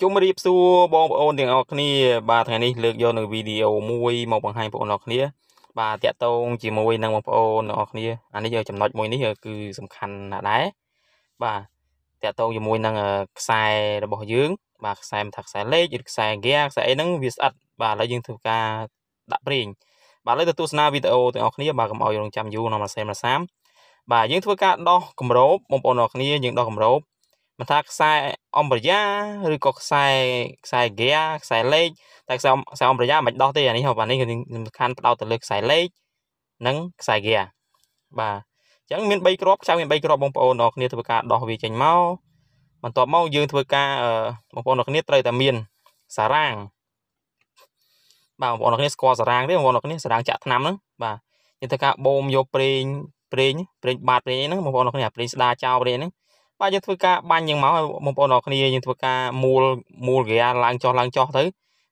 ជុំរៀបសួរបងប្អូនទាំងអស់គ្នា បាទថ្ងៃនេះលើកយកនៅវីដេអូមួយមកបង្ហាញបងប្អូនទាំងអស់គ្នាបាទតាក់ទងជាមួយនឹងបងប្អូនទាំងអស់គ្នាអានេះចំណុចមួយនេះគឺសំខាន់ណាស់ដែរបាទតាក់ទងជាមួយនឹងខ្សែរបស់យើង បាទខ្សែមិនថាខ្សែលេខឬខ្សែហ្គាខ្សែអីហ្នឹងវាស្អិតបាទឥឡូវយើងធ្វើការដាក់ប្រេងបាទឥឡូវទៅទស្សនាវីដេអូទាំងអស់គ្នាបាទកុំឲ្យរងចាំយូរនាំមកសេមសាមបាទយើងធ្វើការដោះគម្របបងប្អូនទាំងអស់គ្នាយើងដោះគម្របមិនថាខ្សែអំប្រយ៉ាឬក៏ខ្សែខ្សែហ្គាខ្សែលេខតែខ្សែខ្សែអំប្រយ៉ាមិនដោះទេអានេះហ៎បាទនេះគឺសំខាន់ផ្ដោតទៅលើខ្សែលេខនិងខ្សែហ្គាបាទអញ្ចឹងមាន3គ្រាប់ខ្សែមាន3គ្រាប់បងប្អូនអរគ្នាធ្វើការដោះវាចេញមកបន្ទាប់មកយើងធ្វើការបងប្អូនអរគ្នាត្រូវតែមានសារាងបាទបងប្អូនអរគ្នាស្គាល់សារាងទេបងប្អូនអរគ្នាសារាងចាក់ថ្នាំហ្នឹងបាទយើងធ្វើការបូមយកប្រេងប្រេងប្រេងបាតប្រេងហ្នឹងបងប្អូនអរគ្នាប្រេងស្ដារចោលប្រេងហ្នឹងបាទយើងធ្វើការបាញ់យ៉ាងម៉េចឲ្យបងប្អូនអរគ្នាយើងធ្វើការមូលមូលហ្គែឡើងចុះឡើងចុះទៅ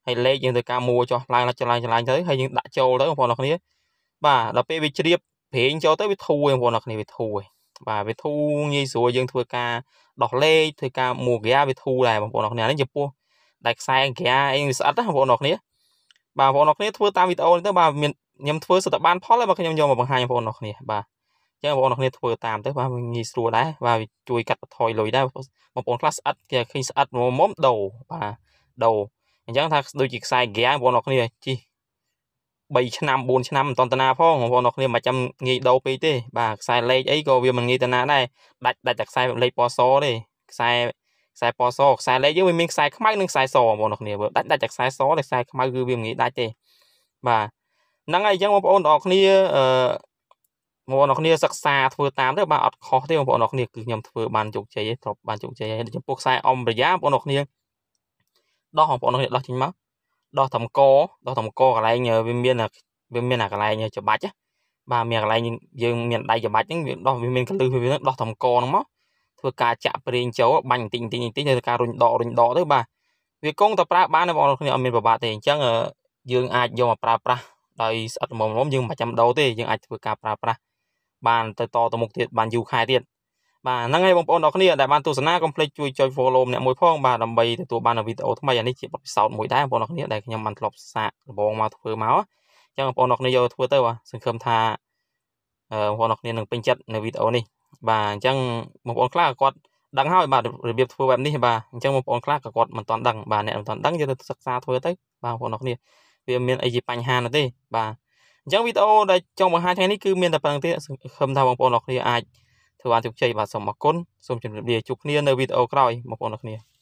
ហើយលេខយើងធ្វើការមួចុះឡើងចុះឡើងចុះឡើងទៅហើយយើងដាក់ចូលទៅបងប្អូនអរគ្នាបាទដល់ពេលវាជ្រាបព្រេងចូលទៅវាធូរបងប្អូនអរគ្នាវាធូរបាទវាធូរងាយស្រួលយើងធ្វើការដោះលេខធ្វើការមួហ្គែវាធូរដែរបងប្អូនអរគ្នានេះចំពោះដែលខ្សែហ្គែអីវាស្អិតណាបងប្អូនអរគ្នាបាទបងប្អូនអរគ្នាធ្វើតាមវីដេអូនេះទៅបាទមានខ្ញុំធ្វើសតបានផលហើយបាទខ្ញុំយកមកបង្ហាញបងប្អូនអរគ្នាបាទចឹងបងប្អូនគ្នាធ្វើតាមទៅបាទងាយស្រួលដែរបាទជួយកាត់បន្ថយលុយដែរបងប្អូនខ្លះស្អិតគេឃើញស្អិតមុំដោបាទដោអញ្ចឹងថាដូចជាខ្សែហ្គាបងប្អូនគ្នាជី3ឆ្នាំ4ឆ្នាំមិនតន់តាផងបងប្អូនគ្នាមិនចាំងាយដោពេកទេបាទខ្សែលេខអីក៏វាមិនងាយតាដែរដាច់ដាច់តែខ្សែលេខពណ៌សទេខ្សែខ្សែពណ៌សខ្សែលេខយើងវាមានខ្សែខ្មៅនិងខ្សែសបងប្អូនគ្នាបើដាច់ដាច់តែខ្សែសតែខ្សែខ្មៅគឺវាមិនងាយដាច់ទេបាទហ្នឹងហើយអញ្ចឹងបងប្អូនទាំងអស់គ្នាអឺបងប្អូនអរគ្នាសិក្សាធ្វើតាមទៅបាទអត់ខុសទេបងប្អូនអរគ្នាគឺខ្ញុំធ្វើបានជោគជ័យទេធ្លាប់បានជោគជ័យហើយចំពោះខ្សែអំប្រយ៉ាបងប្អូនអរគ្នាដោះបងប្អូនអរគ្នាដោះចេញមកដោះតម្កដោះតម្កកន្លែងវាមានវាមានអាកន្លែងច្បាច់បាទមានកន្លែងយើងមានដៃច្បាច់ហ្នឹងវាដោះវាមានកលឹះវាហ្នឹងដោះតម្កហ្នឹងមកធ្វើការចាក់ប្រេងចូលបាញ់បន្តិចបន្តិចបន្តិចធ្វើការរុញដករុញដកទៅបាទវាគង់តែប្រើបានបងប្អូនគ្នាអត់មានប្រវត្តិទេអញ្ចឹងយើងអាចយកមកប្រើប្រាស់ដោយស្អិតមុំមុំយើងមិនចាំដោទេយើងអាចធ្វើការប្រើប្រាស់បានទៅតទៅមុខទៀតបានយូរខែទៀតបាទហ្នឹងហើយបងប្អូនអរគ្នាដែលបានទស្សនាកុំភ្លេចជួយចុច follow ម្នាក់មួយផងបាទដើម្បីទទួលបានវីដេអូថ្មីអានេះជាបទពិសោធន៍មួយដែរបងប្អូនអរគ្នាដែលខ្ញុំបានធ្លាប់សាកដំបងមកធ្វើមកអញ្ចឹងបងប្អូនអរគ្នាយកធ្វើទៅបាទសង្ឃឹមថាបងប្អូនអរគ្នានឹងពេញចិត្តនៅវីដេអូនេះបាទអញ្ចឹងបងប្អូនខ្លះគាត់ដឹងហើយបាទរបៀបធ្វើបែបនេះបាទអញ្ចឹងបងប្អូនខ្លះក៏គាត់មិនទាន់ដឹងបាទអ្នកមិនទាន់ដឹងយកទៅសិក្សាធ្វើទៅបាទបងប្អូនអរគ្នាវាមានអីជាបញ្ហានោះទេបាទអញ្ចឹងវីដេអូដែលចង់បង្ហាញថ្ងៃនេះគឺមានតែប៉ុណ្្នឹងទេខំថាបងប្អូនអរគ្នាអាច ធ្វើបានជោគជ័យបាទសូមអរគុណសូមជម្រាបលាជួបគ្នានៅវីដេអូក្រោយបងប្អូនអរគ្នា